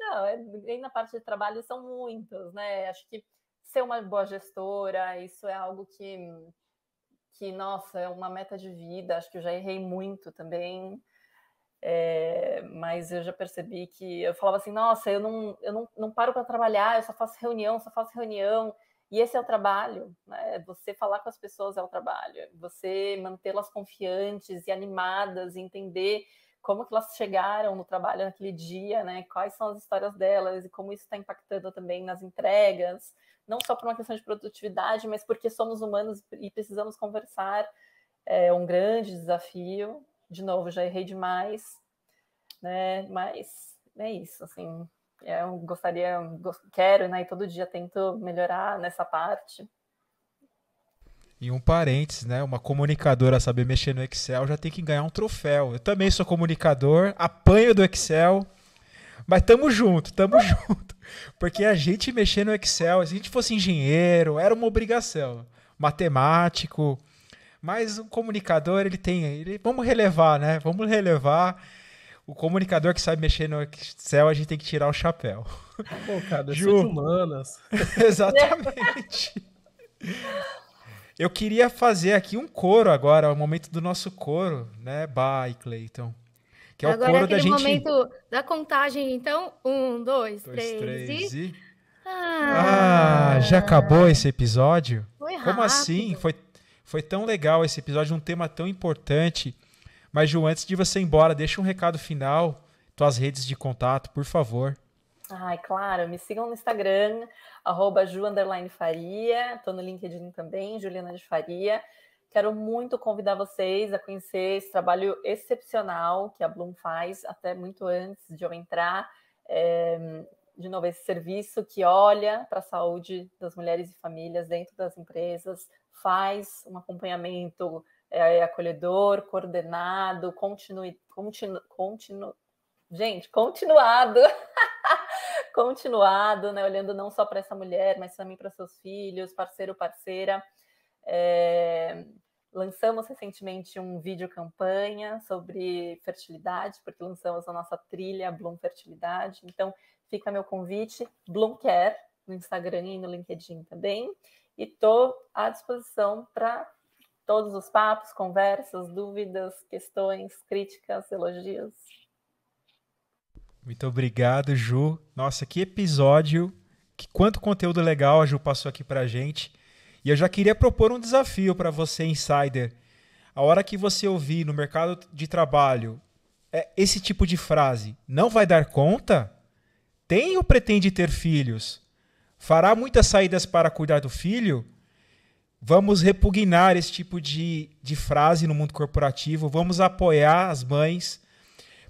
não, é, bem na parte de trabalho são muitos, né? Acho que ser uma boa gestora, isso é algo que, que nossa, é uma meta de vida. Acho que eu já errei muito também. É, mas eu já percebi que eu falava assim, nossa, eu não, eu não, não paro para trabalhar, eu só faço reunião, só faço reunião. E esse é o trabalho, né? É você falar com as pessoas é o trabalho, é você mantê-las confiantes e animadas, e entender como que elas chegaram no trabalho naquele dia, né? Quais são as histórias delas e como isso está impactando também nas entregas, não só por uma questão de produtividade, mas porque somos humanos e precisamos conversar. É um grande desafio, de novo, já errei demais, né? Mas é isso, assim, é, eu gostaria, quero, né? E todo dia tento melhorar nessa parte.
E um parênteses, né? Uma comunicadora saber mexer no Excel já tem que ganhar um troféu. Eu também sou comunicador, apanho do Excel, mas tamo junto, tamo junto. Porque a gente mexer no Excel, se a gente fosse engenheiro, era uma obrigação. Matemático, mas o comunicador, ele tem. Ele, vamos relevar, né? Vamos relevar. O comunicador que sabe mexer no Excel, a gente tem que tirar o chapéu. Pô, cara, Ju, humanas. Exatamente. Eu queria fazer aqui um coro agora, o momento do nosso coro, né? Bye, Clayton. Que é agora o coro é da gente. momento
da contagem, então. Um, dois, dois três, três e... e... Ah,
ah, já acabou esse episódio? Foi Como assim? Foi foi tão legal esse episódio, um tema tão importante. Mas, Ju, antes de você ir embora, deixa um recado final, tuas redes de contato, por favor.
Ai, claro, me sigam no Instagram, arroba Estou tô no LinkedIn também, Juliana de Faria. Quero muito convidar vocês a conhecer esse trabalho excepcional que a Bloom faz, até muito antes de eu entrar. É, de novo, esse serviço que olha para a saúde das mulheres e famílias dentro das empresas, faz um acompanhamento é, é acolhedor, coordenado, continue, continu, continu, gente, continuado, continuado, né? Olhando não só para essa mulher, mas também para seus filhos, parceiro, parceira. É, lançamos recentemente um vídeo campanha sobre fertilidade, porque lançamos a nossa trilha Bloom Fertilidade. Então, fica meu convite, Bloomcare, no Instagram e no LinkedIn também. E estou à disposição para todos os papos, conversas, dúvidas, questões, críticas, elogios.
Muito obrigado, Ju. Nossa, que episódio! Que quanto conteúdo legal a Ju passou aqui para gente. E eu já queria propor um desafio para você, insider. A hora que você ouvir no mercado de trabalho é, esse tipo de frase, não vai dar conta? tem ou pretende ter filhos? Fará muitas saídas para cuidar do filho? Vamos repugnar esse tipo de, de frase no mundo corporativo, vamos apoiar as mães,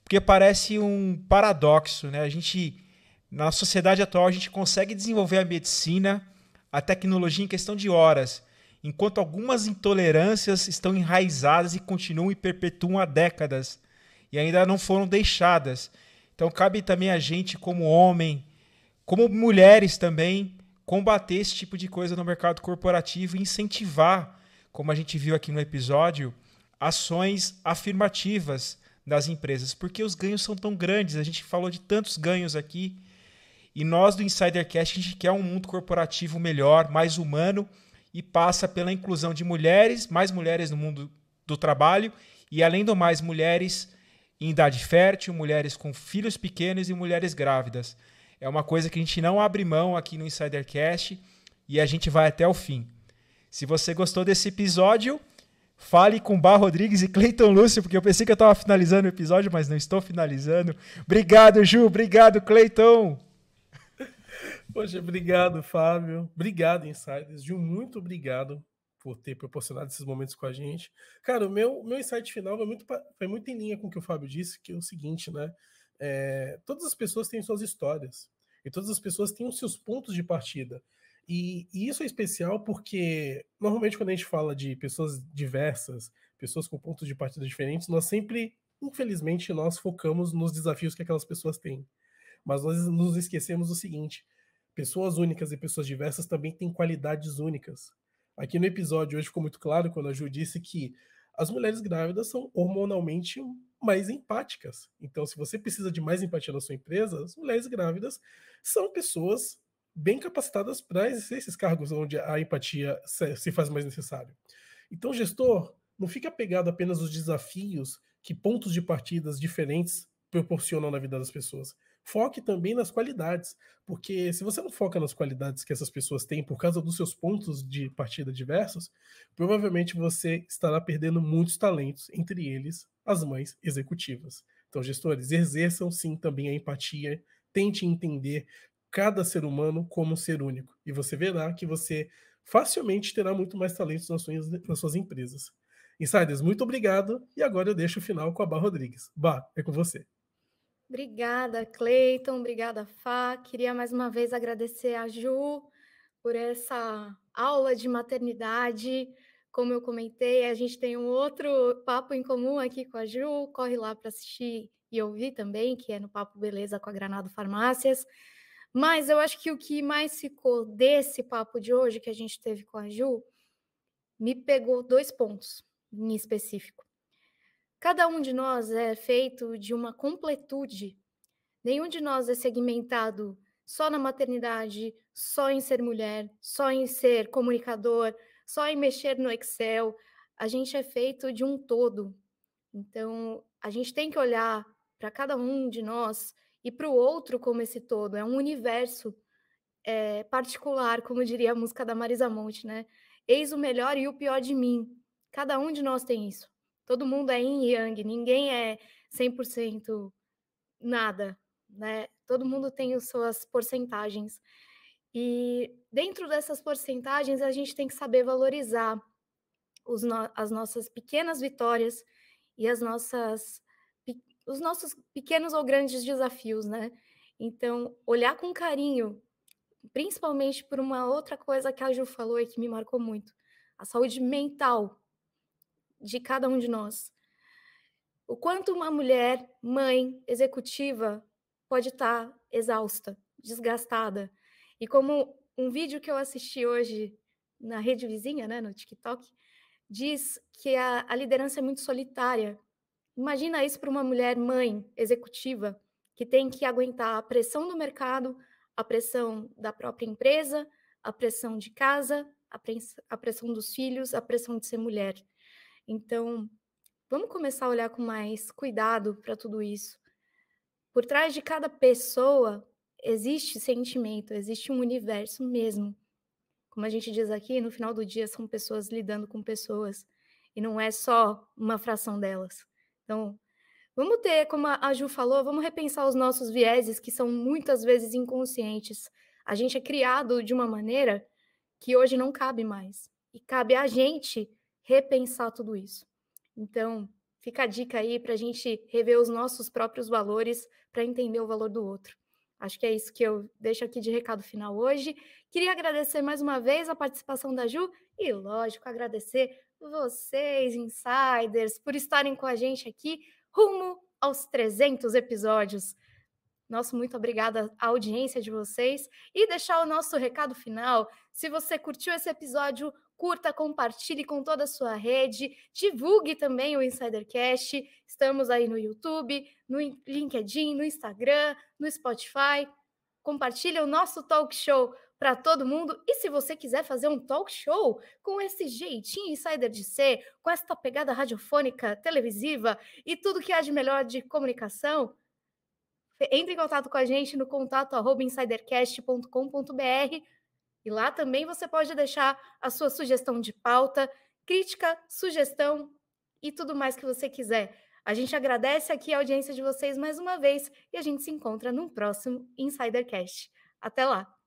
porque parece um paradoxo, né? A gente, na sociedade atual, a gente consegue desenvolver a medicina, a tecnologia em questão de horas, enquanto algumas intolerâncias estão enraizadas e continuam e perpetuam há décadas e ainda não foram deixadas. Então cabe também a gente, como homem, como mulheres também, combater esse tipo de coisa no mercado corporativo e incentivar, como a gente viu aqui no episódio, ações afirmativas das empresas, porque os ganhos são tão grandes, a gente falou de tantos ganhos aqui, e nós do Insidercast a gente quer um mundo corporativo melhor, mais humano, e passa pela inclusão de mulheres, mais mulheres no mundo do trabalho, e além do mais, mulheres em idade fértil, mulheres com filhos pequenos e mulheres grávidas. É uma coisa que a gente não abre mão aqui no Insidercast e a gente vai até o fim. Se você gostou desse episódio, fale com Bar Rodrigues e Cleiton Lúcio, porque eu pensei que eu estava finalizando o episódio, mas não estou finalizando. Obrigado, Ju. Obrigado, Cleiton.
Poxa, obrigado, Fábio. Obrigado, Insiders. Ju, muito obrigado por ter proporcionado esses momentos com a gente. Cara, o meu, meu insight final foi muito, foi muito em linha com o que o Fábio disse, que é o seguinte, né? É, todas as pessoas têm suas histórias e todas as pessoas têm os seus pontos de partida. E, e, isso é especial porque, normalmente, quando a gente fala de pessoas diversas, pessoas com pontos de partida diferentes, nós sempre, infelizmente, nós focamos nos desafios que aquelas pessoas têm. Mas nós nos esquecemos do seguinte: pessoas únicas e pessoas diversas também têm qualidades únicas. Aqui no episódio hoje ficou muito claro quando a Ju disse que as mulheres grávidas são hormonalmente mais empáticas. Então, se você precisa de mais empatia na sua empresa, as mulheres grávidas são pessoas bem capacitadas para exercer esses cargos onde a empatia se faz mais necessário. Então, gestor, não fica apegado apenas aos desafios que pontos de partidas diferentes proporcionam na vida das pessoas foque também nas qualidades, porque se você não foca nas qualidades que essas pessoas têm por causa dos seus pontos de partida diversos, provavelmente você estará perdendo muitos talentos, entre eles as mães executivas. Então, gestores, exerçam sim também a empatia, tente entender cada ser humano como um ser único, e você verá que você facilmente terá muito mais talentos nas suas, nas suas empresas. Insiders, muito obrigado. E agora eu deixo o final com a Bar Rodrigues. Bar, é com você.
Obrigada, Cleiton. Obrigada, Fá. Queria mais uma vez agradecer a Ju por essa aula de maternidade. Como eu comentei, a gente tem um outro papo em comum aqui com a Ju. Corre lá para assistir e ouvir também, que é no Papo Beleza com a Granado Farmácias. Mas eu acho que o que mais ficou desse papo de hoje que a gente teve com a Ju me pegou dois pontos em específico. Cada um de nós é feito de uma completude. Nenhum de nós é segmentado só na maternidade, só em ser mulher, só em ser comunicador, só em mexer no Excel. A gente é feito de um todo. Então, a gente tem que olhar para cada um de nós e para o outro como esse todo. É um universo é, particular, como diria a música da Marisa Monte, né? Eis o melhor e o pior de mim. Cada um de nós tem isso. Todo mundo é yin yang, ninguém é 100% nada, né? Todo mundo tem as suas porcentagens. E dentro dessas porcentagens, a gente tem que saber valorizar no as nossas pequenas vitórias e as nossas os nossos pequenos ou grandes desafios, né? Então, olhar com carinho, principalmente por uma outra coisa que a Ju falou e que me marcou muito, a saúde mental de cada um de nós. O quanto uma mulher, mãe, executiva, pode estar tá exausta, desgastada. E como um vídeo que eu assisti hoje na rede vizinha, né, no TikTok, diz que a, a liderança é muito solitária. Imagina isso para uma mulher mãe executiva que tem que aguentar a pressão do mercado, a pressão da própria empresa, a pressão de casa, a pressão dos filhos, a pressão de ser mulher. Então, vamos começar a olhar com mais cuidado para tudo isso. Por trás de cada pessoa existe sentimento, existe um universo mesmo. Como a gente diz aqui, no final do dia são pessoas lidando com pessoas e não é só uma fração delas. Então, vamos ter, como a Ju falou, vamos repensar os nossos vieses que são muitas vezes inconscientes. A gente é criado de uma maneira que hoje não cabe mais e cabe a gente repensar tudo isso. Então, fica a dica aí para a gente rever os nossos próprios valores para entender o valor do outro. Acho que é isso que eu deixo aqui de recado final hoje. Queria agradecer mais uma vez a participação da Ju e, lógico, agradecer vocês, insiders, por estarem com a gente aqui rumo aos 300 episódios. Nosso muito obrigada à audiência de vocês e deixar o nosso recado final. Se você curtiu esse episódio, curta, compartilhe com toda a sua rede, divulgue também o Insidercast. Estamos aí no YouTube, no LinkedIn, no Instagram, no Spotify. Compartilhe o nosso talk show para todo mundo. E se você quiser fazer um talk show com esse jeitinho insider de ser, com esta pegada radiofônica, televisiva e tudo que há de melhor de comunicação, entre em contato com a gente no contato@insidercast.com.br e lá também você pode deixar a sua sugestão de pauta, crítica, sugestão e tudo mais que você quiser. A gente agradece aqui a audiência de vocês mais uma vez e a gente se encontra num próximo Insidercast. Até lá!